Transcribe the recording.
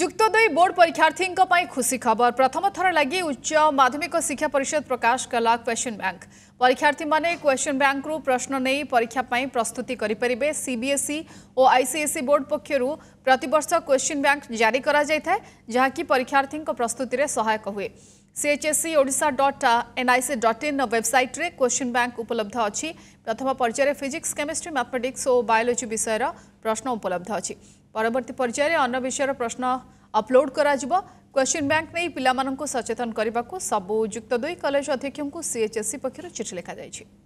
जुक्त दुई बोर्ड परीक्षार्थी खुशी खबर प्रथम थर लगी उच्च माध्यमिक शिक्षा परिषद प्रकाश कला क्वेश्चन बैंक परीक्षार्थी मैंने क्वेश्चन बैंक रु प्रश्न नहीं परीक्षापी प्रस्तुति करें सीबीएसई और आईसीएसई बोर्ड पक्षर प्रत क्वेश्चन बैंक जारी करा कि परीक्षार्थी प्रस्तुति में सहायक हुए सीएचएससी डट सीएचएससीओन वेबसाइट रे क्वेश्चन बैंक उपलब्ध अच्छी प्रथम पर्यायर फिजिक्स केमिस्ट्री मैथमेटिक्स और बायोलोजी विषय प्रश्न उपलब्ध अच्छी परवर्त पर्यायर अन्न विषय प्रश्न अपलोड क्वेश्चन बैंक नहीं पिला सचेतन करने को सबुक्त दुई कलेज अध्यक्ष को सीएचएससी पक्ष चिठी लिखा जाएगी